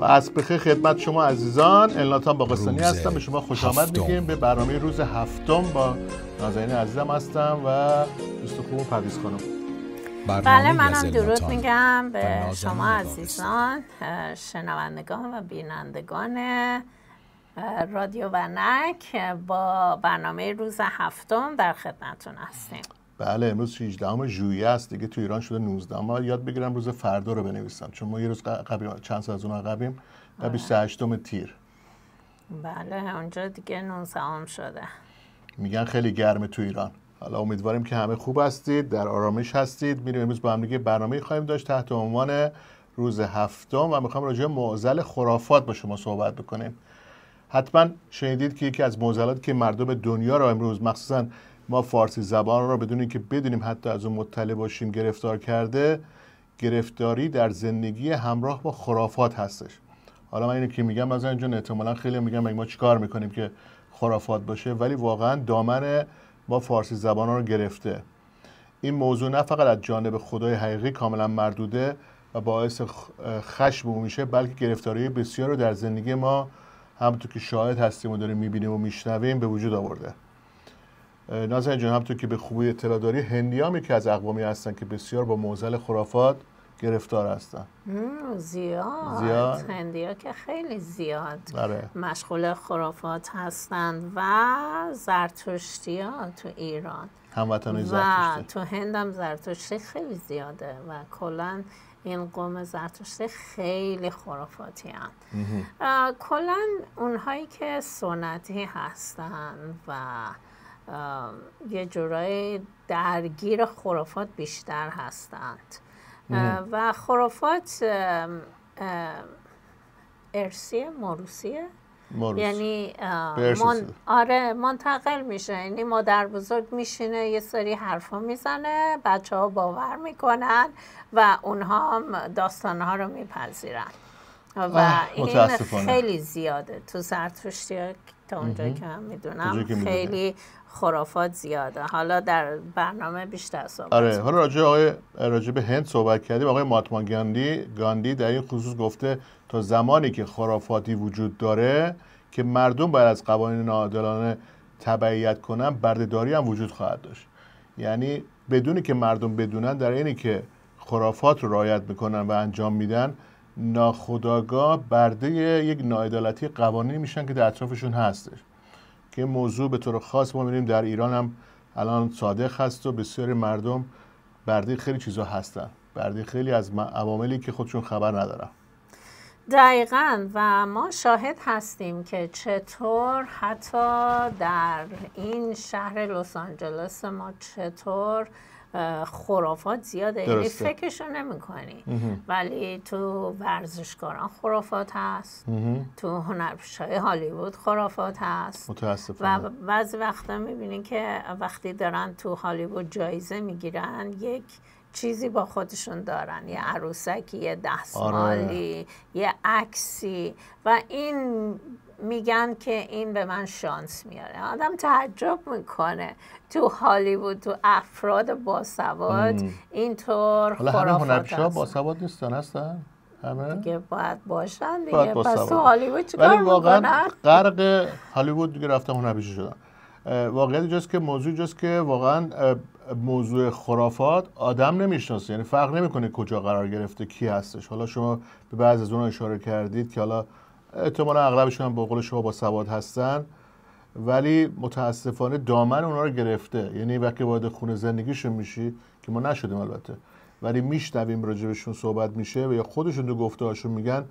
و از بخی خدمت شما عزیزان الناتان باقستانی هستم به شما خوش آمد میگیم به برنامه روز هفتم با نازنین عزیزم هستم و دوست خوب پرویز خانم بله منم درود میگم به شما عزیزان شنوندگان و بینندگان رادیو و نک با برنامه روز هفتم در خدمتون هستیم بله امروز 16 ژوئیه است دیگه تو ایران شده 19 ما یاد بگیرم روز فردا رو بنویسم چون ما یه روز قبل چند سال از اون عقبیم 28 تیر بله اونجا دیگه 19 هم شده میگن خیلی گرمه تو ایران حالا امیدواریم که همه خوب هستید در آرامش هستید میریم امروز با هم دیگه برنامه خواهیم داشت تحت عنوان روز هفتم و میخوام راجع به معضل خرافات با شما صحبت بکنیم حتما شنیدید که یکی از معضلاتی که مردم دنیا را امروز مخصوصا ما فارسی زبان را بدون اینکه بدونیم حتی از اون مطلع باشیم گرفتار کرده گرفتاری در زندگی همراه با خرافات هستش حالا من اینو که میگم از اینجا احتمالا خیلی میگم ما چیکار میکنیم که خرافات باشه ولی واقعا دامن ما فارسی زبان رو گرفته این موضوع نه فقط از جانب خدای حقیقی کاملا مردوده و باعث خشم میشه بلکه گرفتاری بسیار رو در زندگی ما همونطور که شاهد هستیم و داریم میبینیم و میشنویم به وجود آورده نازن جان تو که به خوبی اطلاع داری هندی هم از اقوامی هستن که بسیار با موزل خرافات گرفتار هستن زیاد, زیاد. هندی ها که خیلی زیاد بله. مشغول خرافات هستند و زرتشتی ها تو ایران هموطن و تو هند هم زرتشتی خیلی زیاده و کلا این قوم زرتشتی خیلی خرافاتی هستند کلا اونهایی که سنتی هستند و یه جورایی درگیر خرافات بیشتر هستند و خرافات ارسیه موروسیه یعنی آره منتقل میشه یعنی مادر بزرگ میشینه یه سری حرفا میزنه بچه ها باور میکنن و اونها هم داستان ها رو میپذیرن و این خیلی زیاده تو زرتشتی تا اونجا که من میدونم خیلی خرافات زیاده حالا در برنامه بیشتر صحبت آره حالا راجع آقای راجع به هند صحبت کردیم آقای ماتما گاندی گاندی در این خصوص گفته تا زمانی که خرافاتی وجود داره که مردم باید از قوانین عادلانه تبعیت کنن بردهداری هم وجود خواهد داشت یعنی بدونی که مردم بدونن در اینی که خرافات رو رعایت میکنن و انجام میدن ناخداگاه برده یک ناعدالتی قوانینی میشن که در اطرافشون هستش که این موضوع به طور خاص ما می‌بینیم در ایران هم الان صادق هست و بسیاری مردم برده خیلی چیزا هستن برده خیلی از عواملی که خودشون خبر ندارن دقیقا و ما شاهد هستیم که چطور حتی در این شهر لس آنجلس ما چطور خرافات زیاده یعنی فکرشو نمیکنی ولی تو ورزشکاران خرافات هست تو هنرپیشهای هالیوود خرافات هست متاسفانه. و بعضی وقتا میبینی که وقتی دارن تو هالیوود جایزه میگیرن یک چیزی با خودشون دارن یه عروسکی یه دستمالی آره. یه عکسی و این میگن که این به من شانس میاره آدم تعجب میکنه تو هالیوود تو افراد باسواد اینطور حالا همه ها باسواد نیستن هستن همه دیگه باید باشن دیگه باید پس تو هالیوود چیکار ولی واقعا غرق هالیوود دیگه رفته هنرپیشه شدن واقعیت اینجاست که موضوع اینجاست که واقعا موضوع خرافات آدم نمیشناسه یعنی فرق نمیکنه کجا قرار گرفته کی هستش حالا شما به بعض از اون اشاره کردید که حالا احتمالا اغلبشون هم با قول شما با سواد هستن ولی متاسفانه دامن اونا رو گرفته یعنی وقتی وارد خونه زندگیشون میشی که ما نشدیم البته ولی میشنویم راجبشون صحبت میشه و یا خودشون تو گفتهاشون میگن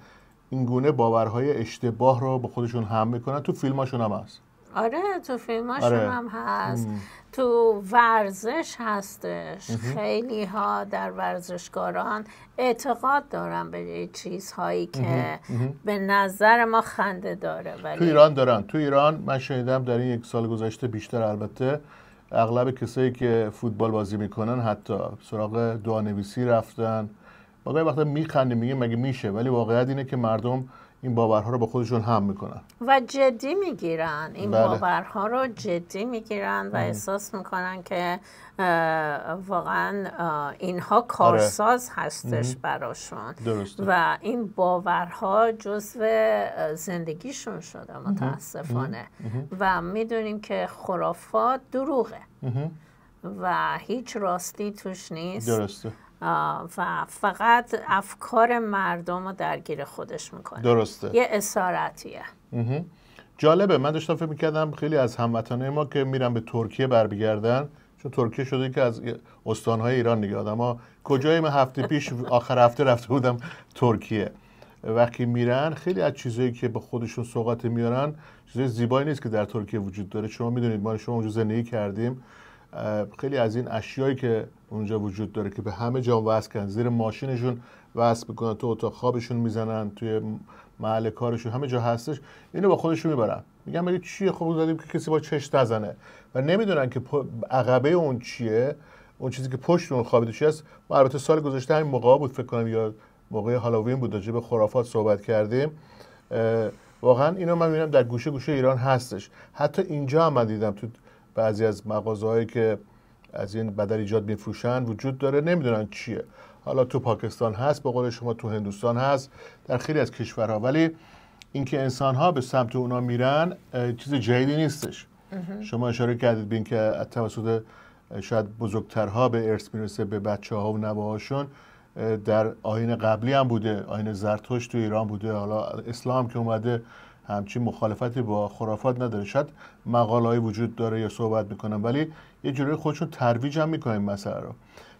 اینگونه گونه باورهای اشتباه رو به خودشون هم میکنن تو فیلماشون هم هست آره تو فیلماشون آره. هم هست تو ورزش هستش امه. خیلی ها در ورزشکاران اعتقاد دارن به چیزهایی که به نظر ما خنده داره ولی تو ایران دارن تو ایران من شنیدم در این یک سال گذشته بیشتر البته اغلب کسایی که فوتبال بازی میکنن حتی سراغ دعانویسی رفتن واقعا وقتا میخنده میگه مگه میشه ولی واقعیت اینه که مردم این باورها رو با خودشون هم میکنن و جدی میگیرن این بله. باورها رو جدی میگیرن و احساس میکنن که واقعا اینها کارساز آره. هستش ام. براشون درسته. و این باورها جزو زندگیشون شده متاسفانه ام. و میدونیم که خرافات دروغه و هیچ راستی توش نیست درسته و فقط افکار مردم رو درگیر خودش میکنه درسته یه اسارتیه جالبه من داشتم فکر میکردم خیلی از هموطنه ما که میرن به ترکیه برمیگردن چون ترکیه شده که از استانهای ایران نگه آدم کجای هفته پیش آخر هفته رفته بودم ترکیه وقتی میرن خیلی از چیزهایی که به خودشون سوقات میارن چیزای زیبایی نیست که در ترکیه وجود داره شما میدونید ما شما اونجا زندگی کردیم خیلی از این اشیایی که اونجا وجود داره که به همه جا وصل زیر ماشینشون وصل میکنن تو اتاق خوابشون میزنن توی محل کارشون همه جا هستش اینو با خودشون میبرن میگن برید چیه خب دادیم که کسی با چش نزنه و نمیدونن که عقبه اون چیه اون چیزی که پشت اون خوابیده چی است ما البته سال گذشته همین موقع بود فکر کنم یا موقع هالووین بود در به خرافات صحبت کردیم واقعا اینو من میبینم در گوشه گوشه ایران هستش حتی اینجا هم دیدم تو بعضی از مغازه‌ای که از این بدر ایجاد میفروشن وجود داره نمیدونن چیه حالا تو پاکستان هست به قول شما تو هندوستان هست در خیلی از کشورها ولی اینکه انسان ها به سمت اونا میرن چیز جدیدی نیستش شما اشاره کردید بین که از توسط شاید بزرگترها به ارث میرسه به بچه ها و نواهاشون در آین قبلی هم بوده آین زرتشت تو ایران بوده حالا اسلام که اومده همچین مخالفتی با خرافات نداره شاید مقالهایی وجود داره یا صحبت میکنن ولی یه جوری خودشون ترویج هم میکنن مسئله رو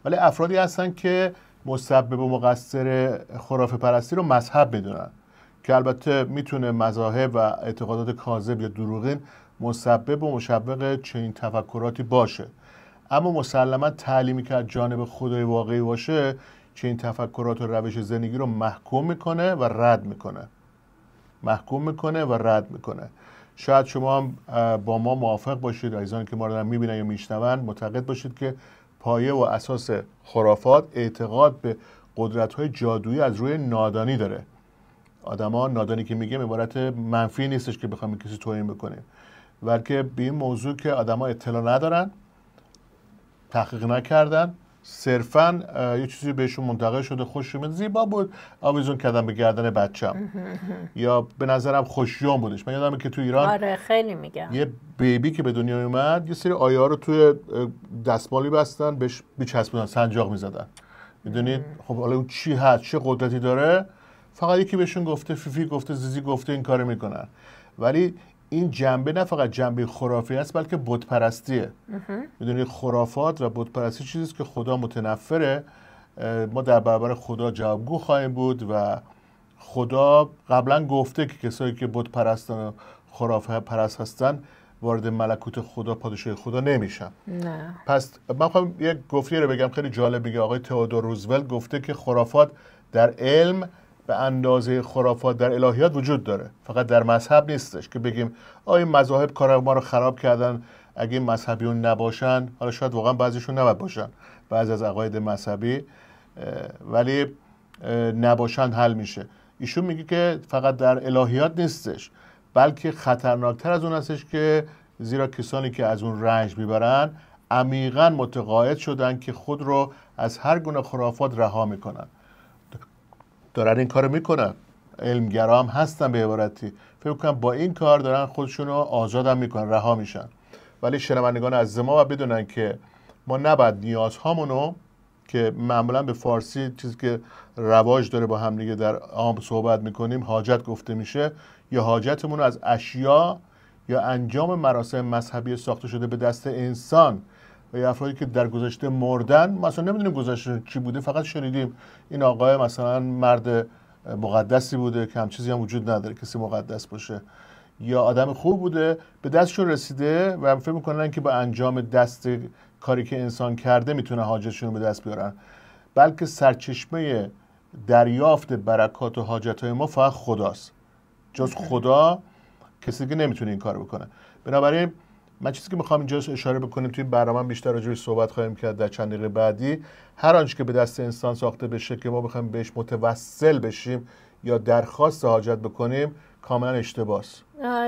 ولی افرادی هستن که مسبب و مقصر خرافه پرستی رو مذهب میدونن که البته میتونه مذاهب و اعتقادات کاذب یا دروغین مسبب و مشوق چنین تفکراتی باشه اما مسلما تعلیمی که از جانب خدای واقعی باشه چنین تفکرات و روش زندگی رو محکوم میکنه و رد میکنه محکوم میکنه و رد میکنه شاید شما هم با ما موافق باشید عزیزان که ما رو میبینن یا میشنون معتقد باشید که پایه و اساس خرافات اعتقاد به قدرت های جادویی از روی نادانی داره آدما نادانی که میگه عبارت منفی نیستش که بخوام کسی توهین بکنیم بلکه به این موضوع که آدما اطلاع ندارن تحقیق نکردن صرفا یه چیزی بهشون منتقل شده خوش زیبا بود آویزون کردم به گردن بچم یا به نظرم خوشیان بودش من یادمه که تو ایران آره خیلی میگم یه بیبی که به دنیا اومد یه سری آیا رو توی دستمالی بستن بهش میچسبوندن سنجاق میزدن میدونید خب حالا اون چی هست چه قدرتی داره فقط یکی بهشون گفته فیفی گفته زیزی گفته این کارو میکنن ولی این جنبه نه فقط جنبه خرافی است بلکه بت پرستیه میدونید خرافات و بت پرستی چیزی است که خدا متنفره ما در برابر خدا جوابگو خواهیم بود و خدا قبلا گفته که کسایی که بت و خرافه پرست هستن وارد ملکوت خدا پادشاهی خدا نمیشن پس من خواهم یک گفتی رو بگم خیلی جالب میگه آقای تئودور روزولت گفته که خرافات در علم به اندازه خرافات در الهیات وجود داره فقط در مذهب نیستش که بگیم آ این مذاهب کار ما رو خراب کردن اگه مذهبیون نباشن حالا شاید واقعا بعضیشون نباید باشن بعضی از عقاید مذهبی ولی نباشن حل میشه ایشون میگه که فقط در الهیات نیستش بلکه خطرناکتر از اون هستش که زیرا کسانی که از اون رنج میبرن عمیقا متقاعد شدن که خود رو از هر گونه خرافات رها میکنن دارن این کارو میکنن علمگرا هم هستن به عبارتی فکر کنم با این کار دارن خودشون رو آزاد میکنن رها میشن ولی شنوندگان از ما و بدونن که ما نباید نیازهامونو که معمولا به فارسی چیزی که رواج داره با هم دیگه در عام صحبت میکنیم حاجت گفته میشه یا حاجتمون از اشیا یا انجام مراسم مذهبی ساخته شده به دست انسان و یا افرادی که در گذشته مردن مثلا نمیدونیم گذشته چی بوده فقط شنیدیم این آقای مثلا مرد مقدسی بوده که هم چیزی هم وجود نداره کسی مقدس باشه یا آدم خوب بوده به دستشون رسیده و فکر میکنن که با انجام دست کاری که انسان کرده میتونه حاجتشون به دست بیارن بلکه سرچشمه دریافت برکات و حاجت های ما فقط خداست جز خدا کسی که نمیتونه این کار بکنه بنابراین من چیزی که میخوام اینجا اشاره بکنیم توی برنامه بیشتر راجع صحبت خواهیم کرد در چند دقیقه بعدی هر آنچه که به دست انسان ساخته بشه که ما بخوایم بهش متوسل بشیم یا درخواست حاجت بکنیم کاملا است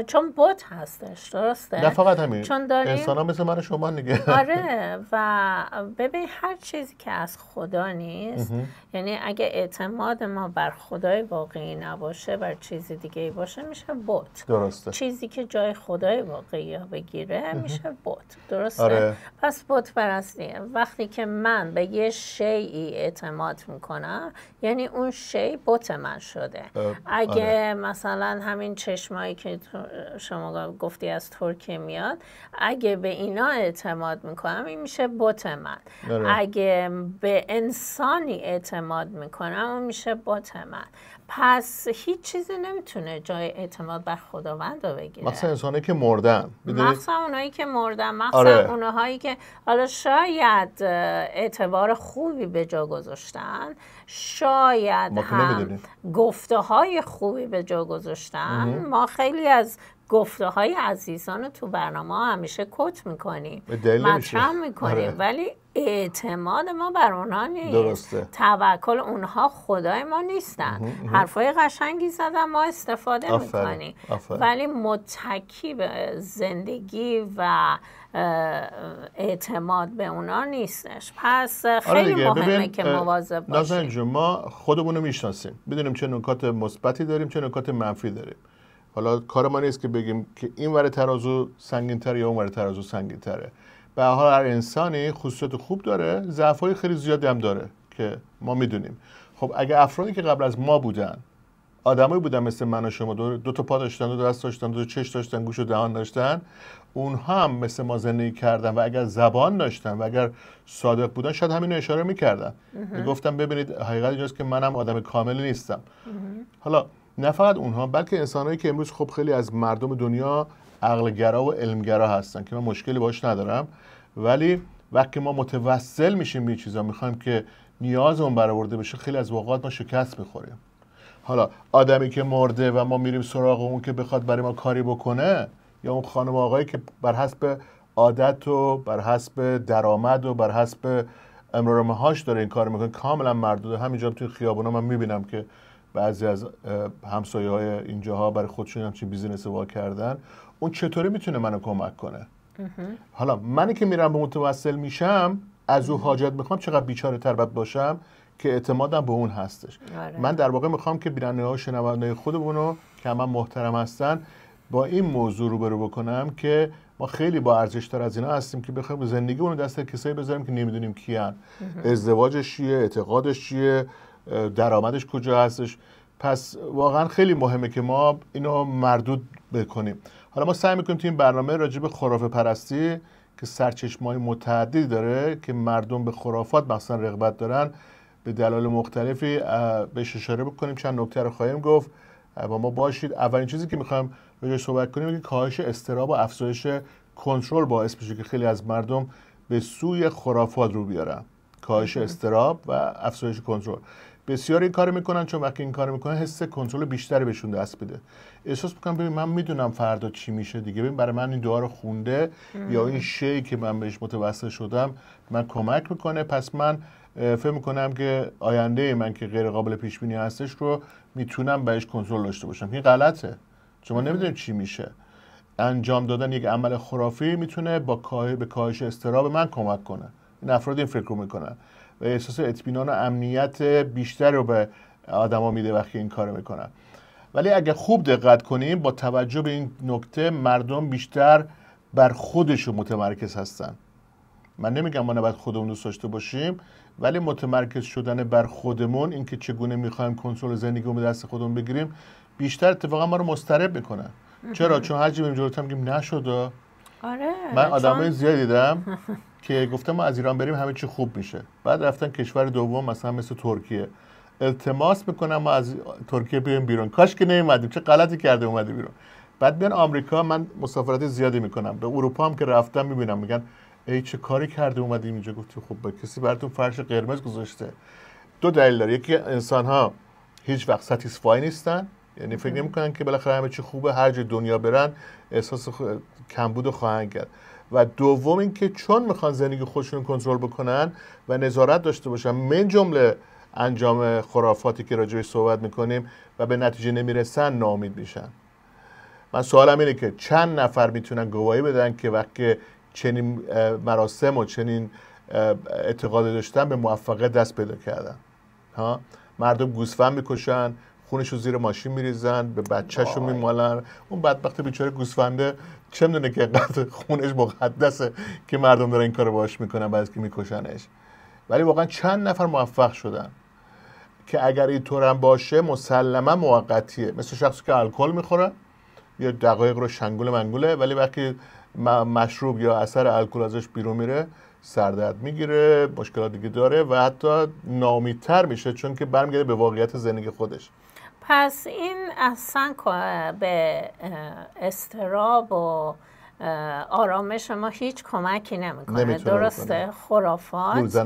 چون بوت هستش درسته نه فقط همین چون داریم... انسان ها مثل من شما نگه آره و ببین هر چیزی که از خدا نیست یعنی اگه اعتماد ما بر خدای واقعی نباشه بر چیز دیگه باشه میشه بوت درسته چیزی که جای خدای واقعی بگیره میشه بوت درسته آره. پس بت پرستی وقتی که من به یه شیعی اعتماد میکنم یعنی اون شی بت من شده اگه آره. مثلا همین چشمایی که شما گفتی از ترکیه میاد اگه به اینا اعتماد میکنم این میشه بوت من بله. اگه به انسانی اعتماد میکنم اون میشه بوت من پس هیچ چیزی نمیتونه جای اعتماد بر خداوند رو بگیره مثلا انسانه که مردن مثلا اونایی که مردن مثلا آره. اونهایی که حالا شاید اعتبار خوبی به جا گذاشتن شاید هم گفته های خوبی به جا گذاشتن ما خیلی از گفته های عزیزان رو تو برنامه ها همیشه کت میکنیم مطرح میکنیم آره. ولی اعتماد ما بر اونها نیست درسته. توکل اونها خدای ما نیستن حرفای قشنگی زدن ما استفاده میکنیم ولی متکی به زندگی و اعتماد به اونا نیستش پس آره خیلی آره مهمه که مواظب باشیم جو ما خودمون رو میشناسیم میدونیم چه نکات مثبتی داریم چه نکات منفی داریم حالا کار ما نیست که بگیم که این ور ترازو تر یا اون ور ترازو تره به حال هر انسانی خصوصیت خوب داره های خیلی زیادی هم داره که ما میدونیم خب اگه افرادی که قبل از ما بودن آدمایی بودن مثل من و شما دو, تا پا داشتن دو دست داشتن دو چش داشتن گوش و دهان داشتن اون هم مثل ما زندگی کردن و اگر زبان داشتن و اگر صادق بودن شاید همین اشاره میکردن میگفتم ببینید حقیقت اینجاست که منم آدم کاملی نیستم حالا نه فقط اونها بلکه انسانهایی که امروز خب خیلی از مردم دنیا عقلگرا و علمگرا هستن که من مشکلی باش ندارم ولی وقتی ما متوسل میشیم به چیزا میخوایم که نیاز اون برآورده بشه خیلی از اوقات ما شکست میخوریم حالا آدمی که مرده و ما میریم سراغ اون که بخواد برای ما کاری بکنه یا اون خانم آقایی که بر حسب عادت و بر حسب درآمد و بر حسب امرار داره این کار میکنه کاملا مردوده همینجا توی خیابونا من میبینم که بعضی از همسایه های اینجاها برای خودشون همچین بیزینس وا کردن اون چطوری میتونه منو کمک کنه حالا منی که میرم به متوسل میشم از او حاجت میخوام چقدر بیچاره تر باشم که اعتمادم به اون هستش آره. من در واقع میخوام که بیننده ها شنونده خودمون که من محترم هستن با این موضوع رو برو بکنم که ما خیلی با ارزش تر از اینا هستیم که بخوایم زندگی اون دست کسایی بذاریم که نمیدونیم کیان ازدواجش چیه اعتقادش چیه درآمدش کجا هستش پس واقعا خیلی مهمه که ما اینو مردود بکنیم حالا ما سعی میکنیم توی این برنامه راجع به خرافه پرستی که سرچشمه های متعددی داره که مردم به خرافات مثلا رغبت دارن به دلایل مختلفی بهش اشاره بکنیم چند نکته رو خواهیم گفت با ما باشید اولین چیزی که میخوایم بهش صحبت کنیم که کاهش استراب و افزایش کنترل باعث میشه که خیلی از مردم به سوی خرافات رو بیارن کاهش استراب و افزایش کنترل بسیاری این کار میکنن چون وقتی این کار میکنن حس کنترل بیشتری بهشون دست بده. احساس میکنم ببین من میدونم فردا چی میشه دیگه ببین برای من این دعا رو خونده یا این شی که من بهش متوسل شدم من کمک میکنه پس من فکر میکنم که آینده من که غیر قابل پیش بینی هستش رو میتونم بهش کنترل داشته باشم این غلطه چون ما چی میشه انجام دادن یک عمل خرافی میتونه با به کاهش استراب من کمک کنه این افراد این فکر رو میکنن و احساس اطمینان و امنیت بیشتر رو به آدما میده وقتی این کارو میکنن ولی اگه خوب دقت کنیم با توجه به این نکته مردم بیشتر بر خودشون متمرکز هستن من نمیگم ما نباید خودمون دوست داشته باشیم ولی متمرکز شدن بر خودمون اینکه چگونه میخوایم کنترل زندگیمون به دست خودمون بگیریم بیشتر اتفاقا ما رو مضطرب میکنه چرا چون هر جی بریم جلوتر میگیم نشد آره من آدمای زیادی دیدم که گفته ما از ایران بریم همه چی خوب میشه بعد رفتن کشور دوم مثلا مثل ترکیه التماس میکنم ما از ترکیه بیایم بیرون کاش که نمیمدیم چه غلطی کرده اومدیم بیرون بعد بیان آمریکا من مسافرت زیادی میکنم به اروپا هم که رفتم میبینم میگن ای چه کاری کرده اومدیم اینجا گفتی خب با کسی براتون فرش قرمز گذاشته دو دلیل داره یکی انسان ها هیچ وقت ستیسفای نیستن یعنی فکر نمیکنن که بالاخره همه چی خوبه هر جای دنیا برن احساس کمبود خواهند کرد و دوم اینکه چون میخوان زندگی خودشون کنترل بکنن و نظارت داشته باشن من جمله انجام خرافاتی که راجعش صحبت میکنیم و به نتیجه نمیرسن ناامید میشن من سوالم اینه که چند نفر میتونن گواهی بدن که وقتی چنین مراسم و چنین اعتقاد داشتن به موفقیت دست پیدا کردن ها مردم گوسفند میکشن خونش رو زیر ماشین میریزن به بچهش رو میمالن اون بدبخت بیچاره گوسفنده چه میدونه که قدر خونش مقدسه که مردم دارن این کارو باش میکنن بعد که میکشنش ولی واقعا چند نفر موفق شدن که اگر این اینطورم باشه مسلما موقتیه مثل شخصی که الکل میخوره یا دقایق رو شنگول منگوله ولی وقتی مشروب یا اثر الکل ازش بیرون میره سردرد میگیره مشکلات دیگه داره و حتی نامیتر میشه چون که برمیگرده به واقعیت زندگی خودش پس این اصلا به استراب و آرامش ما هیچ کمکی نمیکنه درسته خرافات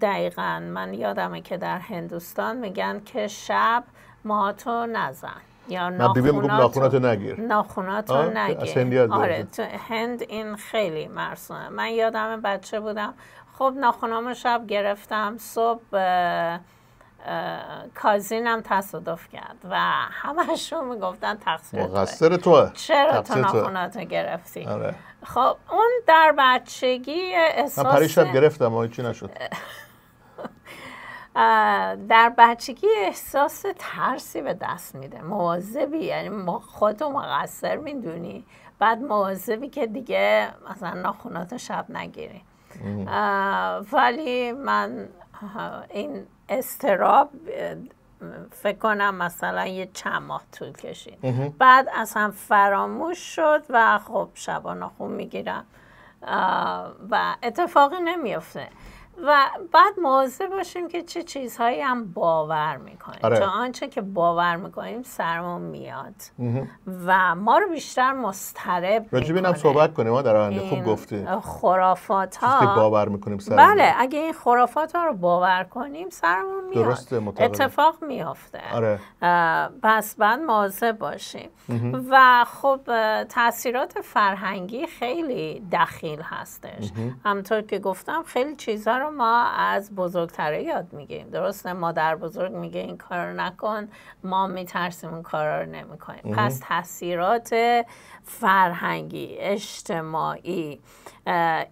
دقیقا من یادمه که در هندوستان میگن که شب ما نزن یا ناخوناتو نگیر ناخوناتو نگیر آره تو هند این خیلی مرسونه من یادم بچه بودم خب ناخونامو شب گرفتم صبح کازین هم تصادف کرد و همشون میگفتن تقصیر مقصر توه چرا تو گرفتی آره. خب اون در بچگی احساس من گرفتم و چی نشد در بچگی احساس ترسی به دست میده مواظبی یعنی ما خودتو مقصر میدونی بعد مواظبی که دیگه مثلا ناخوناتو شب نگیری ولی من این استراب فکر کنم مثلا یه چند ماه طول کشید بعد اصلا فراموش شد و خب شبانه خون میگیرم و اتفاقی نمیفته و بعد مواظب باشیم که چه چیزهایی هم باور میکنیم آره. چون آنچه که باور میکنیم سرمون میاد و ما رو بیشتر مسترب راجب اینم صحبت کنیم ما در آینده خوب گفته خرافات ها باور میکنیم بله اگه این خرافات ها رو باور کنیم سرمون میاد درسته اتفاق میافته آره. پس بعد مواظب باشیم و خب تاثیرات فرهنگی خیلی دخیل هستش همطور که گفتم خیلی چیزها رو ما از بزرگتره یاد میگیریم درسته مادر بزرگ میگه این کار رو نکن ما میترسیم اون کار رو نمیکنیم پس تاثیرات فرهنگی اجتماعی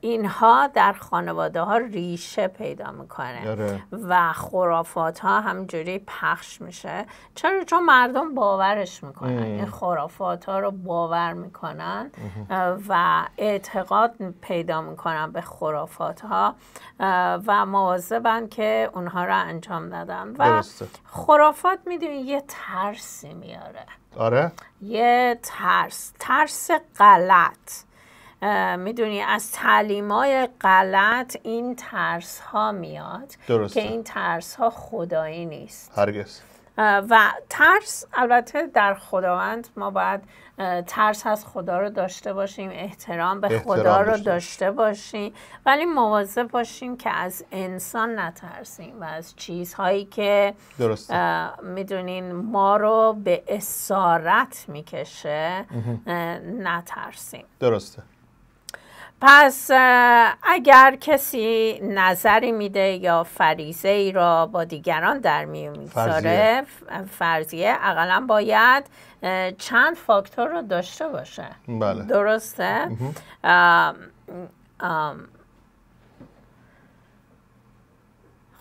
اینها در خانواده ها ریشه پیدا میکنه آره. و خرافات ها همجوری پخش میشه چرا چون مردم باورش میکنن این خرافات ها رو باور میکنن و اعتقاد پیدا میکنن به خرافات ها و مواظبن که اونها رو انجام دادن و خرافات میدونی یه ترسی میاره آره یه ترس ترس غلط میدونی از تعلیم های غلط این ترس ها میاد که این ترس ها خدایی نیست هرگز و ترس البته در خداوند ما باید ترس از خدا رو داشته باشیم احترام به خدا رو داشته باشیم ولی مواظب باشیم که از انسان نترسیم و از چیزهایی که میدونین ما رو به اسارت میکشه نترسیم درسته پس اگر کسی نظری میده یا فریزه ای را با دیگران در میون فرضیه, اقلا باید چند فاکتور رو داشته باشه بله. درسته ام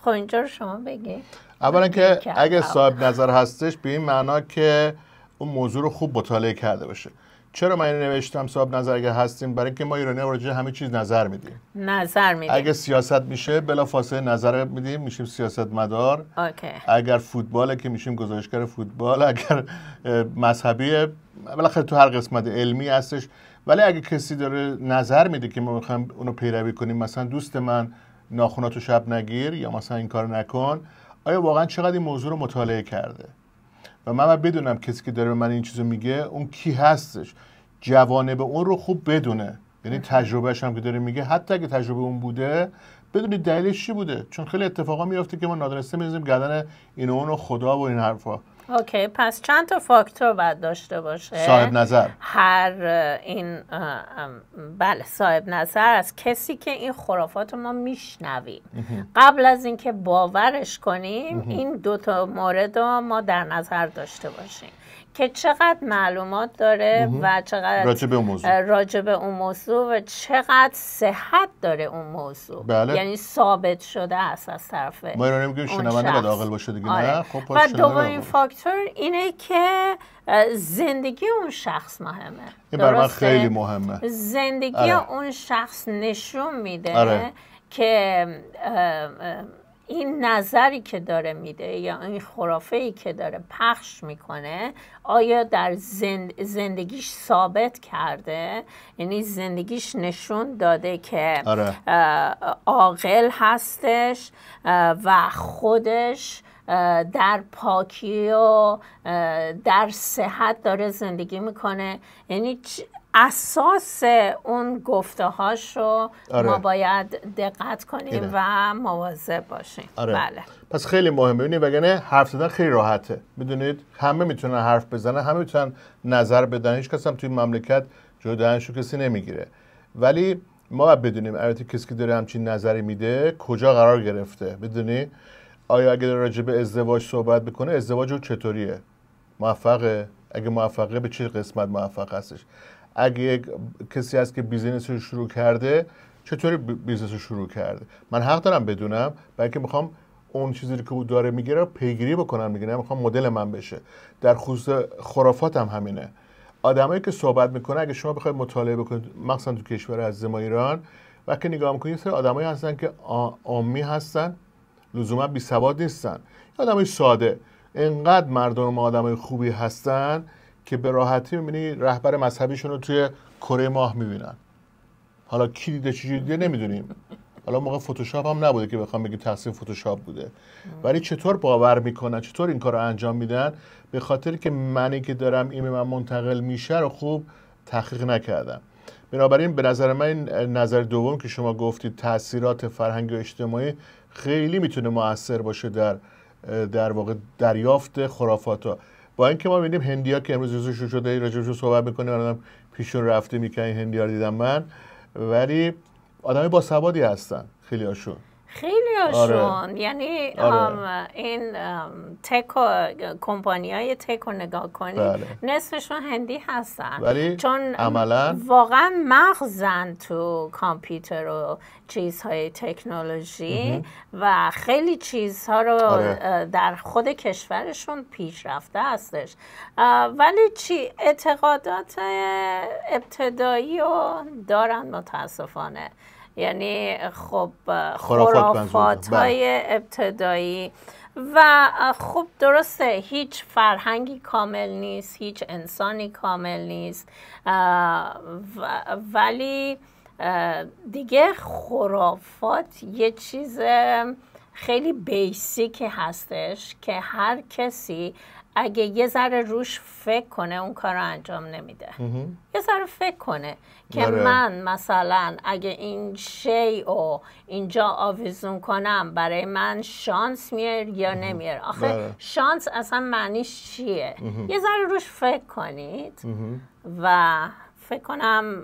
خب اینجا رو شما بگی اولا که اگه صاحب نظر هستش به این معنا که اون موضوع رو خوب مطالعه کرده باشه چرا من اینو نوشتم صاحب اگر هستیم برای اینکه ما ایرانی راجع همه چیز نظر میدیم نظر میدیم اگه سیاست میشه بلا فاصله نظر میدیم میشیم سیاست مدار اوکی. اگر فوتباله که میشیم گزارشگر فوتبال اگر مذهبی بالاخره تو هر قسمت علمی هستش ولی اگه کسی داره نظر میده که ما میخوایم اونو پیروی کنیم مثلا دوست من ناخوناتو شب نگیر یا مثلا این کار نکن آیا واقعا چقدر این موضوع رو مطالعه کرده و من باید بدونم کسی که داره به من این چیزو میگه اون کی هستش جوانه به اون رو خوب بدونه یعنی تجربهش هم که داره میگه حتی اگه تجربه اون بوده بدونید دلیلش چی بوده چون خیلی اتفاقا میافته که ما نادرسته میزنیم گردن این اون و خدا و این حرفا اوکی پس چند تا فاکتور باید داشته باشه صاحب نظر هر این بله صاحب نظر از کسی که این خرافات ما میشنویم قبل از اینکه باورش کنیم این دو تا مورد رو ما در نظر داشته باشیم که چقدر معلومات داره و چقدر راجب اون موضوع اون موضوع و چقدر صحت داره اون موضوع بله. یعنی ثابت شده است از طرف ما ایرانی نمیگیم شنونده عاقل باشه دیگه نه آره. خب و دومین فاکتور اینه که زندگی اون شخص مهمه این بر من خیلی مهمه زندگی آره. اون شخص نشون میده آره. که این نظری که داره میده یا این خرافه ای که داره پخش میکنه آیا در زندگیش ثابت کرده یعنی زندگیش نشون داده که آره. عاقل هستش و خودش در پاکی و در صحت داره زندگی میکنه یعنی اساس اون گفته هاش رو آره. ما باید دقت کنیم و مواظب باشیم آره. بله. پس خیلی مهمه ببینید وگرنه حرف زدن خیلی راحته میدونید همه میتونن حرف بزنن همه میتونن نظر بدن هیچ کس هم توی مملکت جدا کسی نمیگیره ولی ما باید بدونیم البته کسی که داره همچین نظری میده کجا قرار گرفته میدونی آیا اگه راجع به ازدواج صحبت بکنه ازدواج رو چطوریه موفقه اگه موفقه به چه قسمت موفق هستش اگه یک کسی هست که بیزینس رو شروع کرده چطوری بیزنس رو شروع کرده من حق دارم بدونم بلکه میخوام اون چیزی که او داره میگیره رو پیگیری بکنم میگه میخوام مدل من بشه در خصوص خرافات هم همینه آدمایی که صحبت میکنه اگه شما بخواید مطالعه بکنید مخصوصا تو کشور از ما ایران وقتی نگاه میکنید سر آدمایی هستن که عامی هستن لزوما بی سواد نیستن آدمای ساده اینقدر مردم ما آدمای خوبی هستن که به راحتی میبینی رهبر مذهبیشون رو توی کره ماه میبینن حالا کی دیده چی دیده نمیدونیم حالا موقع فتوشاپ هم نبوده که بخوام بگیم تاثیر فتوشاپ بوده ولی چطور باور میکنن چطور این کار رو انجام میدن به خاطر که منی که دارم این من منتقل میشه رو خوب تحقیق نکردم بنابراین به نظر من نظر دوم که شما گفتید تاثیرات فرهنگ و اجتماعی خیلی میتونه موثر باشه در در واقع دریافت خرافات با اینکه ما میبینیم هندیا که امروز جزو شو شده راجبشون صحبت میکنیم من پیشون رفته می‌کنه هندیا رو دیدم من ولی آدمی با هستن خیلی هاشون خیلی هاشون آره. یعنی آره. این تک کمپانی های تک رو نگاه کنید بله. نصفشون هندی هستن چون عملا واقعا مغزن تو کامپیوتر و چیزهای تکنولوژی و خیلی چیزها رو آره. در خود کشورشون پیشرفته هستش ولی چی اعتقادات ابتدایی رو دارن متاسفانه یعنی خب خرافات بله. های ابتدایی و خب درسته هیچ فرهنگی کامل نیست هیچ انسانی کامل نیست ولی دیگه خرافات یه چیز خیلی بیسیک هستش که هر کسی اگه یه ذره روش فکر کنه اون کار رو انجام نمیده یه ذره فکر کنه که آره. من مثلا اگه این شی و اینجا آویزون کنم برای من شانس میر یا نمیر آخه بله. شانس اصلا معنیش چیه یه ذره روش فکر کنید و فکر کنم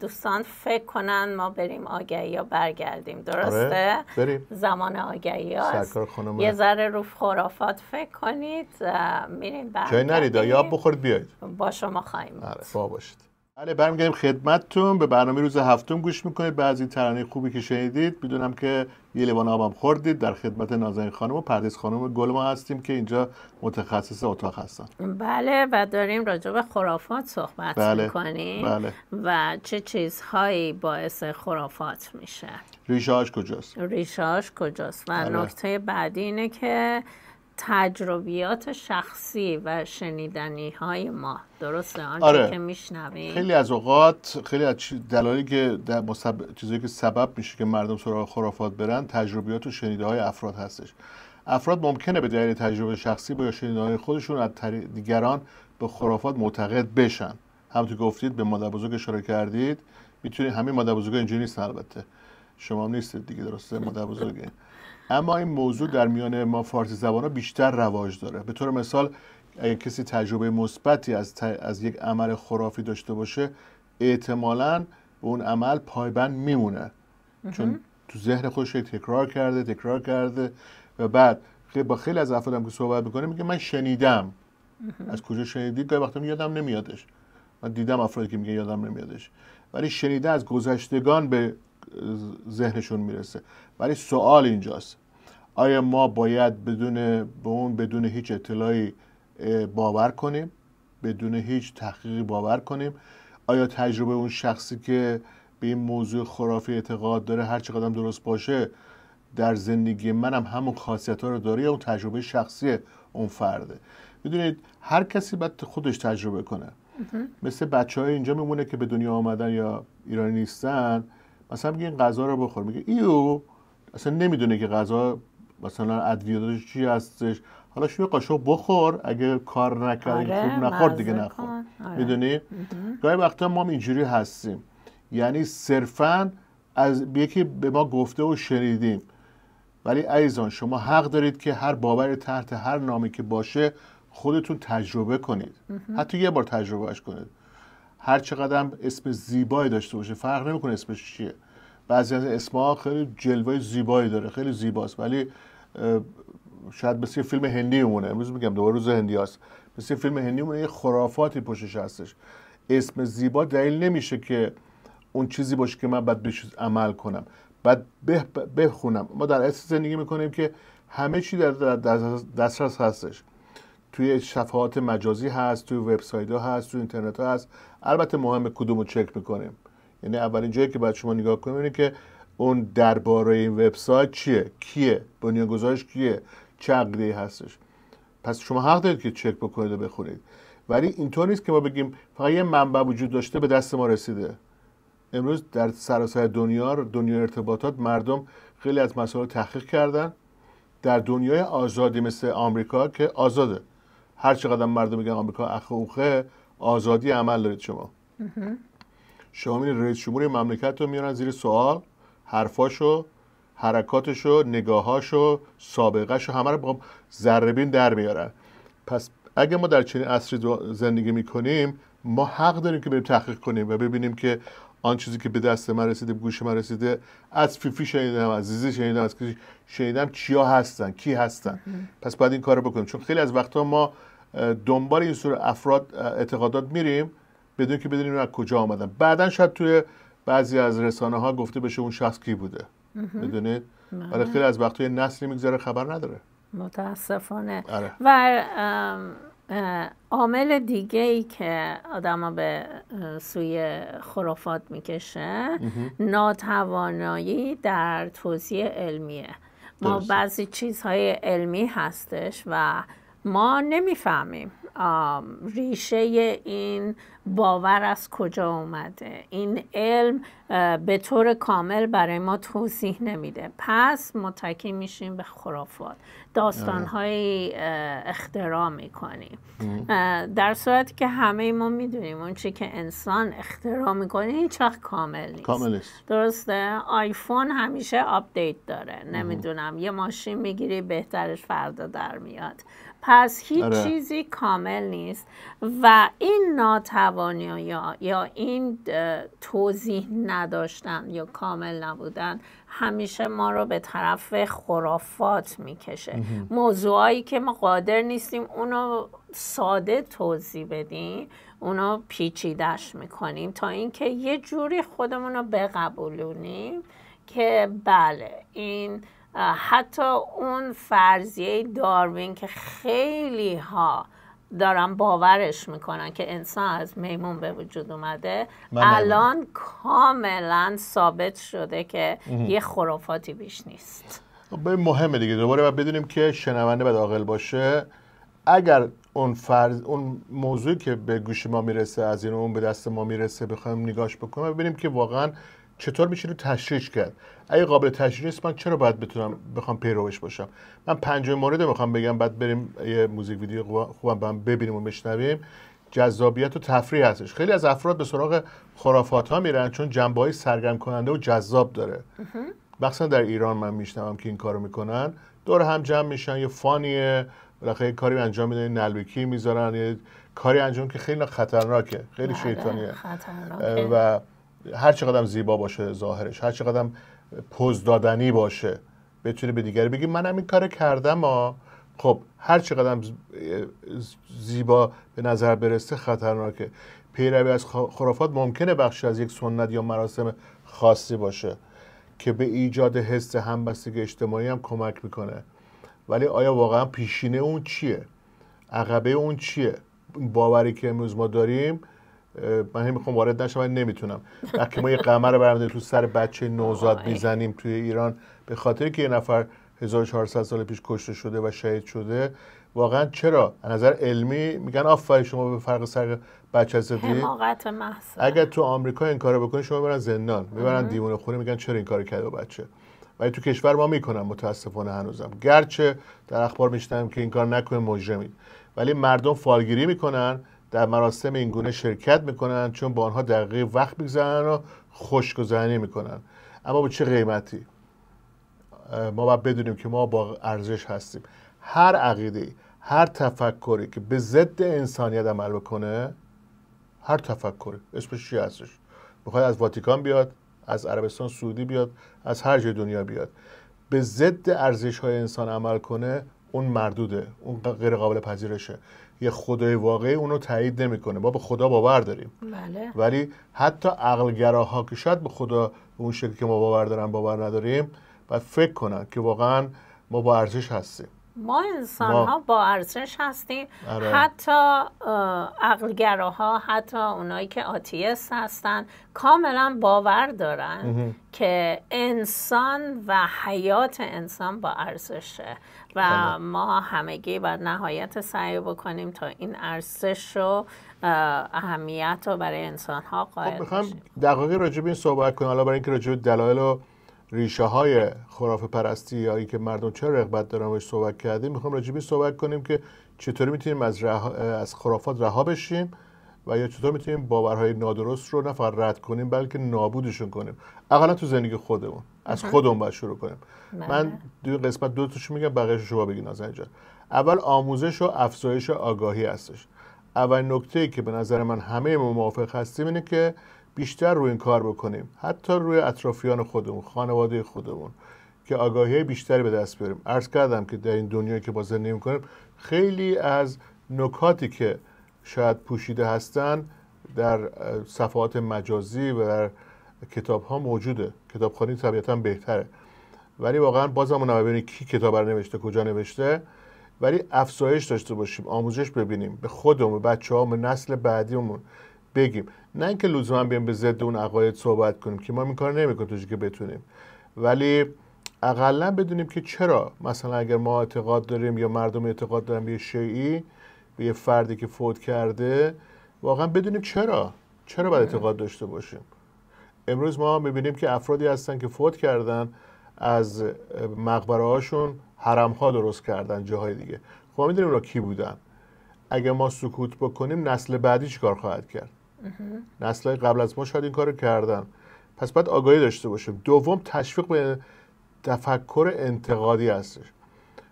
دوستان فکر کنن ما بریم آگهی یا برگردیم درسته آره، بریم. زمان آگهی یه ذره رو خرافات فکر کنید میریم برگردیم جای نرید یا بخورید بیاید با شما خواهیم آره، با باشید بله برمیگردیم خدمتتون به برنامه روز هفتم گوش میکنید بعضی از این ترانه خوبی که شنیدید میدونم که یه لیوان آبم خوردید در خدمت نازنین خانم و پردیس خانم گل ما هستیم که اینجا متخصص اتاق هستن بله و داریم راجع به خرافات صحبت بله. میکنیم بله. و چه چیزهایی باعث خرافات میشه ریشاش کجاست ریشاش کجاست و بله. نکته بعدی اینه که تجربیات شخصی و شنیدنی های ما درسته آنچه آره. که میشنویم خیلی از اوقات خیلی از دلایلی که در چیزایی که سبب میشه که مردم سراغ خرافات برن تجربیات و شنیده های افراد هستش افراد ممکنه به دلیل تجربه شخصی با یا شنیده های خودشون از دیگران به خرافات معتقد بشن همونطور که گفتید به مادر بزرگ اشاره کردید میتونید همین مادر بزرگ اینجوری نیست البته شما هم نیستید دیگه درسته مادر اما این موضوع در میان ما فارسی زبان ها بیشتر رواج داره به طور مثال اگر کسی تجربه مثبتی از, از یک عمل خرافی داشته باشه احتمالا اون عمل پایبند میمونه چون تو ذهن خودش تکرار کرده تکرار کرده و بعد با خیلی از افرادم که صحبت میکنه میگه من شنیدم از کجا شنیدی گاهی وقتا یادم نمیادش من دیدم افرادی که میگه یادم نمیادش ولی شنیده از گذشتگان به ذهنشون میرسه ولی سوال اینجاست آیا ما باید بدون به اون بدون هیچ اطلاعی باور کنیم بدون هیچ تحقیقی باور کنیم آیا تجربه اون شخصی که به این موضوع خرافی اعتقاد داره هر قدم درست باشه در زندگی منم همون خاصیت ها رو داره یا اون تجربه شخصی اون فرده میدونید هر کسی باید خودش تجربه کنه مثل بچه های اینجا میمونه که به دنیا آمدن یا ایرانی نیستن مثلا میگه این غذا رو بخور میگه ایو اصلا نمیدونه که غذا مثلا ادویاتش چی هستش حالا یه قاشق بخور اگه کار نکردی آره، خوب نخور دیگه نخور آره. میدونی گاهی وقتا ما اینجوری هستیم یعنی صرفا از یکی به ما گفته و شنیدیم ولی ایزان شما حق دارید که هر باور تحت هر نامی که باشه خودتون تجربه کنید حتی یه بار تجربهش کنید هر چقدر اسم زیبایی داشته باشه فرق نمیکنه اسمش چیه بعضی از اسمها خیلی جلوه زیبایی داره خیلی زیباست ولی شاید مثل یه فیلم هندی مونه امروز میگم دوباره روز هندی هست مثل یه فیلم هندی مونه یه خرافاتی پشتش هستش اسم زیبا دلیل نمیشه که اون چیزی باشه که من باید بهش عمل کنم بعد بخونم ما در اصل زندگی میکنیم که همه چی در دسترس هستش توی صفحات مجازی هست توی وبسایت ها هست توی اینترنت ها هست البته مهم کدوم رو چک میکنیم یعنی اولین جایی که باید شما نگاه کنیم اینه که اون درباره این وبسایت چیه کیه بنیانگذارش کیه چه عقیده هستش پس شما حق دارید که چک بکنید و بخونید ولی اینطور نیست که ما بگیم فقط یه منبع وجود داشته به دست ما رسیده امروز در سراسر دنیا دنیا ارتباطات مردم خیلی از مسائل تحقیق کردن در دنیای آزادی مثل آمریکا که آزاده هر چقدر مردم میگن آمریکا اخه اوخه آزادی عمل دارید شما شما میرین رئیس جمهور مملکت رو میارن زیر سوال حرفاشو حرکاتشو نگاهاشو سابقهشو همه رو با ذربین در میارن پس اگه ما در چنین عصری زندگی میکنیم ما حق داریم که بریم تحقیق کنیم و ببینیم که آن چیزی که به دست من رسیده به گوش من رسیده از فیفی شنیدم از زیزی شنیدم از شنیدم چیا هستن کی هستن پس باید این کار بکنیم چون خیلی از وقتها ما دنبال این سور افراد اعتقادات میریم بدون که بدونیم از کجا آمدن بعدا شاید توی بعضی از رسانه ها گفته بشه اون شخص کی بوده میدونید آره خیلی از وقت توی نسلی میگذاره خبر نداره متاسفانه آره. و عامل دیگه ای که آدما به سوی خرافات میکشه ناتوانایی در توضیح علمیه ما بعضی چیزهای علمی هستش و ما نمیفهمیم ریشه این باور از کجا اومده این علم به طور کامل برای ما توضیح نمیده پس متکی میشیم به خرافات داستانهای اختراع میکنیم در صورتی که همه ما میدونیم اون چی که انسان اختراع میکنه هیچ وقت کامل نیست درسته آیفون همیشه آپدیت داره نمیدونم یه ماشین میگیری بهترش فردا در میاد پس هیچ آره. چیزی کامل نیست و این ناتوانی یا, یا این توضیح نداشتن یا کامل نبودن همیشه ما رو به طرف خرافات میکشه موضوعایی که ما قادر نیستیم اونو ساده توضیح بدیم اونو پیچیدش میکنیم تا اینکه یه جوری خودمون رو بقبولونیم که بله این حتی اون فرضیه داروین که خیلی ها دارن باورش میکنن که انسان از میمون به وجود اومده الان کاملا ثابت شده که یه خرافاتی بیش نیست به خب، مهمه دیگه دوباره و بدونیم که شنونده به عاقل باشه اگر اون فرض اون موضوعی که به گوش ما میرسه از این اون به دست ما میرسه بخوایم نگاش بکنیم ببینیم که واقعا چطور میشه تشریح کرد اگه قابل تشریح است من چرا باید بتونم بخوام پیروش باشم من پنجم مورد میخوام بگم بعد بریم یه موزیک ویدیو خوبم با هم ببینیم و بشنویم جذابیت و تفریح هستش خیلی از افراد به سراغ خرافات ها میرن چون جنبه های سرگرم کننده و جذاب داره مخصوصا در ایران من میشنوم که این کارو میکنن دور هم جمع میشن یه فانیه بالاخره کاری انجام میدن نلبکی میذارن کاری انجام که خیلی خطرناکه خیلی بله، شیطانیه و هر چقدر زیبا باشه ظاهرش هر چقدر پوز دادنی باشه بتونه به دیگری بگی منم این کار کردم ها خب هر چقدر زیبا به نظر برسه خطرناکه پیروی از خرافات ممکنه بخشی از یک سنت یا مراسم خاصی باشه که به ایجاد حس همبستگی اجتماعی هم کمک میکنه ولی آیا واقعا پیشینه اون چیه عقبه اون چیه باوری که امروز ما داریم من همین میخوام وارد نشم ولی نمیتونم وقتی ما یه قمر برنده تو سر بچه نوزاد میزنیم توی ایران به خاطر که یه نفر 1400 سال پیش کشته شده و شهید شده واقعا چرا از نظر علمی میگن آفرین شما به فرق سر بچه زدی اگر تو آمریکا این کارو بکنی شما برن زندان میبرن دیوونه خونه میگن چرا این کارو کرده بچه ولی تو کشور ما میکنم متاسفانه هنوزم گرچه در اخبار میشتم که این کار نکنه مجرمید ولی مردم فالگیری میکنن در مراسم این گونه شرکت میکنن چون با آنها دقیقه وقت میگذرن و خوشگذرانی میکنن اما به چه قیمتی ما باید بدونیم که ما با ارزش هستیم هر عقیده هر تفکری که به ضد انسانیت عمل بکنه هر تفکری اسمش چی هستش میخواد از واتیکان بیاد از عربستان سعودی بیاد از هر جای دنیا بیاد به ضد ارزش های انسان عمل کنه اون مردوده اون غیر قابل پذیرشه یه خدای واقعی اونو تایید نمیکنه ما به خدا باور داریم بله. ولی حتی عقلگراها که شاید به خدا اون شکلی که ما باور دارن باور نداریم باید فکر کنن که واقعا ما با ارزش هستیم ما انسان ها با ارزش هستیم آره. حتی ها حتی اونایی که آتیست هستن کاملا باور دارن که انسان و حیات انسان با ارزشه و خب. ما همگی و نهایت سعی بکنیم تا این ارزش و اهمیت رو برای انسان ها قائل خب بخوام دقیقی راجب این صحبت کنم حالا برای اینکه راجب دلایل و ریشه های خرافه پرستی یا که مردم چه رغبت دارن بهش صحبت کردیم میخوام راجبی صحبت کنیم که چطوری میتونیم از, از خرافات رها بشیم و یا چطور میتونیم باورهای نادرست رو نه فقط رد کنیم بلکه نابودشون کنیم اقلا تو زندگی خودمون از خودمون باید شروع کنیم بله. من دو قسمت دو توش میگم بقیه شما بگین از اینجا اول آموزش و افزایش آگاهی هستش اول نکته ای که به نظر من همه موافق هستیم اینه که بیشتر روی این کار بکنیم حتی روی اطرافیان خودمون خانواده خودمون که آگاهی بیشتری به دست بیاریم عرض کردم که در این دنیایی که با نمی کنیم خیلی از نکاتی که شاید پوشیده هستن در صفحات مجازی و در کتاب ها موجوده کتابخانی طبیعتا بهتره ولی واقعا بازمون اونم ببینید کی کتاب رو نوشته کجا نوشته ولی افزایش داشته باشیم آموزش ببینیم به خودمون به بچه نسل بعدیمون بگیم نه اینکه لزوما بیایم به ضد اون عقاید صحبت کنیم که ما این کار نمیکنیم تا که بتونیم ولی اقلا بدونیم که چرا مثلا اگر ما اعتقاد داریم یا مردم اعتقاد دارن به یه شیعی به یه فردی که فوت کرده واقعا بدونیم چرا چرا باید اعتقاد داشته باشیم امروز ما میبینیم که افرادی هستن که فوت کردن از مقبره هاشون حرم ها درست کردن جاهای دیگه خب ما میدونیم را کی بودن اگر ما سکوت بکنیم نسل بعدی چیکار خواهد کرد های قبل از ما شاید این کارو کردن پس باید آگاهی داشته باشیم دوم تشویق به تفکر انتقادی هستش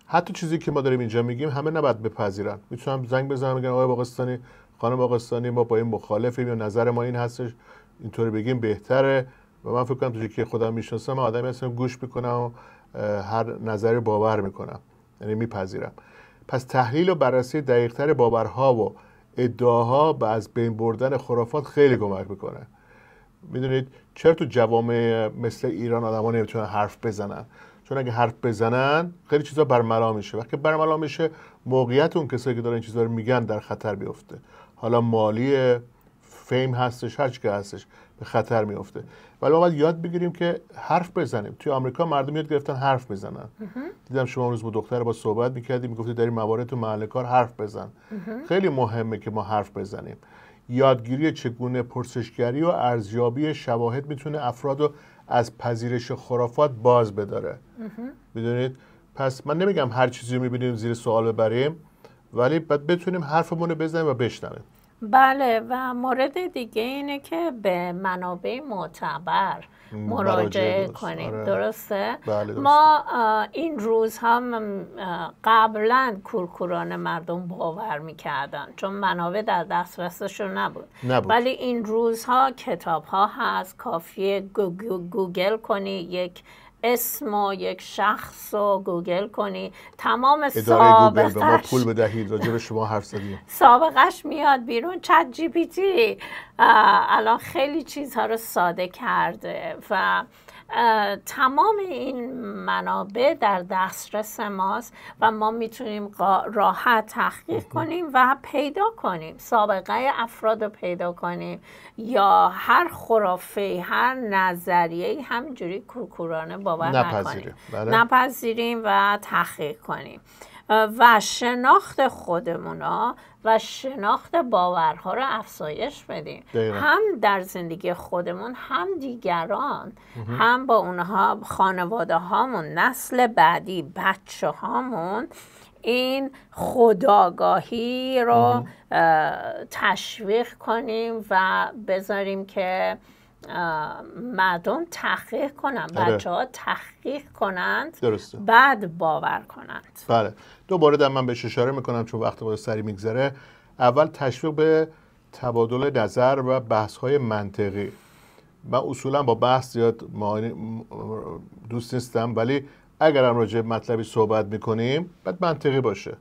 حتی چیزی که ما داریم اینجا میگیم همه نباید بپذیرن میتونم زنگ بزنم بگم آقای باقستانی خانم باقستانی ما با این مخالفیم یا نظر ما این هستش اینطوری بگیم بهتره و من فکر کنم تو که خودم میشناسم من آدمی هستم گوش میکنم و هر نظری باور میکنم یعنی میپذیرم پس تحلیل و بررسی دقیقتر باورها و ادعاها به از بین بردن خرافات خیلی کمک میکنه میدونید چرا تو جوامع مثل ایران آدما نمیتونن حرف بزنن چون اگه حرف بزنن خیلی چیزا برملا میشه وقتی برملا میشه موقعیت اون کسایی که دارن این چیزا رو میگن در خطر بیفته حالا مالی فیم هستش هر که هستش به خطر میفته ولی ما باید یاد بگیریم که حرف بزنیم توی آمریکا مردم یاد گرفتن حرف بزنن دیدم شما امروز با دختر با صحبت میکردی میگفتی در این موارد تو محل کار حرف بزن خیلی مهمه که ما حرف بزنیم یادگیری چگونه پرسشگری و ارزیابی شواهد میتونه افراد رو از پذیرش خرافات باز بداره میدونید پس من نمیگم هر چیزی رو میبینیم زیر سوال ببریم ولی بعد بتونیم حرفمون رو بزنیم و بشنویم بله و مورد دیگه اینه که به منابع معتبر مراجعه کنیم آره. درسته؟, بله درسته؟ ما این روز هم قبلا کورکوران مردم باور میکردن چون منابع در دسترسشون نبود. نبود ولی این روزها کتاب ها هست کافیه گوگل کنی یک اسم و یک شخص رو گوگل کنی تمام سابقش ما پول بدهید راجع به شما حرف زدیم سابقش میاد بیرون چت جی پی تی الان خیلی چیزها رو ساده کرده و تمام این منابع در دسترس ماست و ما میتونیم راحت تحقیق کنیم و پیدا کنیم سابقه افراد رو پیدا کنیم یا هر خرافه هر نظریه همجوری کورکورانه باور نکنیم نپذیریم بله. و تحقیق کنیم و شناخت خودمونا و شناخت باورها رو افزایش بدیم هم در زندگی خودمون هم دیگران هم با اونها خانواده هامون نسل بعدی بچه هامون این خداگاهی رو تشویق کنیم و بذاریم که مردم تحقیق کنن آره. بچه ها تحقیق کنند درسته. بعد باور کنند بله دوباره در من بهش اشاره میکنم چون وقت باید سری میگذره اول تشویق به تبادل نظر و بحث های منطقی من اصولا با بحث زیاد دوست نیستم ولی اگر هم راجع مطلبی صحبت میکنیم باید منطقی باشه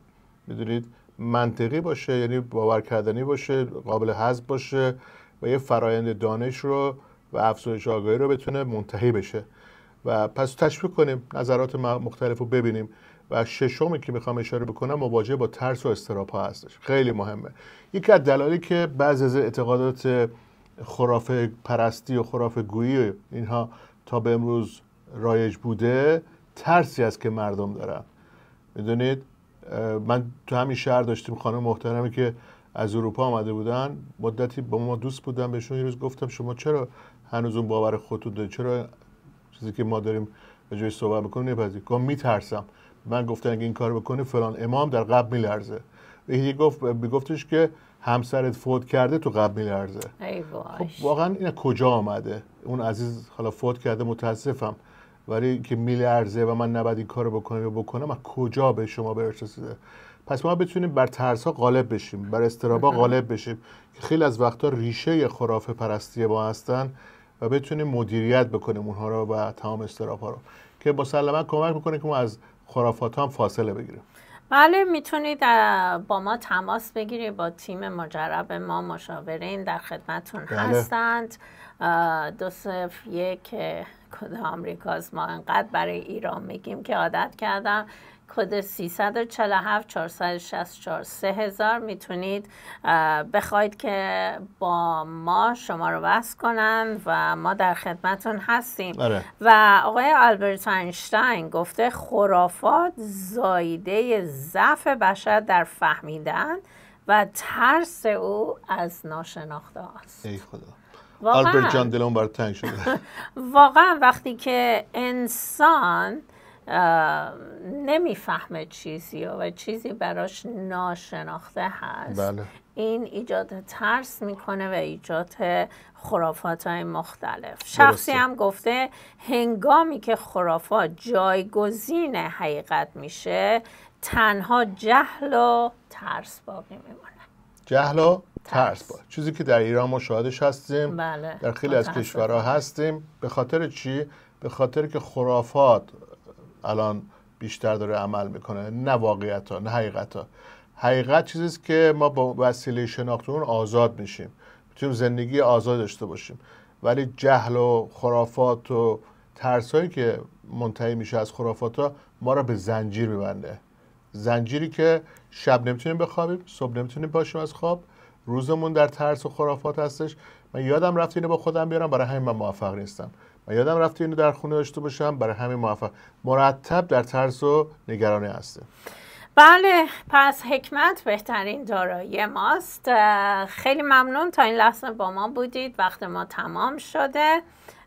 میدونید منطقی باشه یعنی باور کردنی باشه قابل حذف باشه و یه فرایند دانش رو و افزایش آگاهی رو بتونه منتهی بشه و پس تشویق کنیم نظرات مختلف رو ببینیم و ششمی که میخوام اشاره بکنم مواجهه با ترس و استراپا هستش خیلی مهمه یکی از دلایلی که بعضی از اعتقادات خرافه پرستی و خرافه گویی اینها تا به امروز رایج بوده ترسی است که مردم دارن میدونید من تو همین شهر داشتیم خانم محترمی که از اروپا آمده بودن مدتی با ما دوست بودن بهشون یه روز گفتم شما چرا هنوز اون باور خودتون دارید چرا چیزی که ما داریم به جای صحبت میکنیم نپذیرید گفتم میترسم من گفتن اگه این کار بکنی فلان امام در قبل میلرزه یکی گفت گفتش که همسرت فوت کرده تو قبل میلرزه خب واقعا این کجا آمده اون عزیز حالا فوت کرده متاسفم ولی که میلرزه و من نباید این کارو بکنم یا بکنم از کجا به شما برش پس ما بتونیم بر ترس ها غالب بشیم بر استرابا غالب بشیم که خیلی از وقتا ریشه خرافه پرستی با هستن و بتونیم مدیریت بکنیم اونها رو و تمام استرابا رو که با سلامت کمک میکنه که ما از خرافات هم فاصله بگیره بله میتونید با ما تماس بگیرید با تیم مجرب ما مشاورین در خدمتون بله. هستند دو صفر یک کد از ما انقدر برای ایران میگیم که عادت کردم کد 347 464 3000 میتونید بخواید که با ما شما رو وصل کنن و ما در خدمتون هستیم آره. و آقای آلبرت اینشتین گفته خرافات زایده ضعف بشر در فهمیدن و ترس او از ناشناخته است ای خدا واقعا آلبرت جان دلون بر تنگ شده واقعا وقتی که انسان نمیفهمه چیزی و چیزی براش ناشناخته هست بله. این ایجاد ترس میکنه و ایجاد خرافات های مختلف شخصی هم گفته هنگامی که خرافات جایگزین حقیقت میشه تنها جهل و ترس باقی میمونه جهل و ترس, ترس چیزی که در ایران ما هستیم بله. در خیلی از کشورها هستیم به خاطر چی به خاطر که خرافات الان بیشتر داره عمل میکنه نه واقعیت ها نه حقیقت ها حقیقت چیزیست که ما با وسیله شناخت آزاد میشیم میتونیم زندگی آزاد داشته باشیم ولی جهل و خرافات و ترس هایی که منتهی میشه از خرافات ها ما را به زنجیر میبنده زنجیری که شب نمیتونیم بخوابیم صبح نمیتونیم باشیم از خواب روزمون در ترس و خرافات هستش من یادم رفت اینو با خودم بیارم برای همین من موفق نیستم و یادم رفته اینو در خونه داشته باشم برای همین موفق مرتب در ترس و نگرانی هسته بله پس حکمت بهترین دارایی ماست خیلی ممنون تا این لحظه با ما بودید وقت ما تمام شده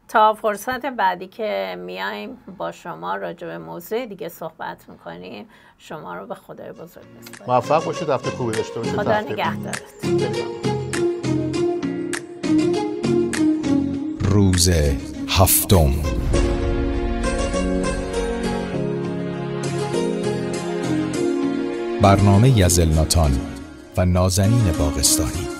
تا فرصت بعدی که میایم با شما راجع به موضوع دیگه صحبت میکنیم شما رو به خدای بزرگ بسپاریم موفق باشید هفته خوبی داشته باشید خدا نگهدارت روز هفتم برنامه یزلناتان و نازنین باغستانی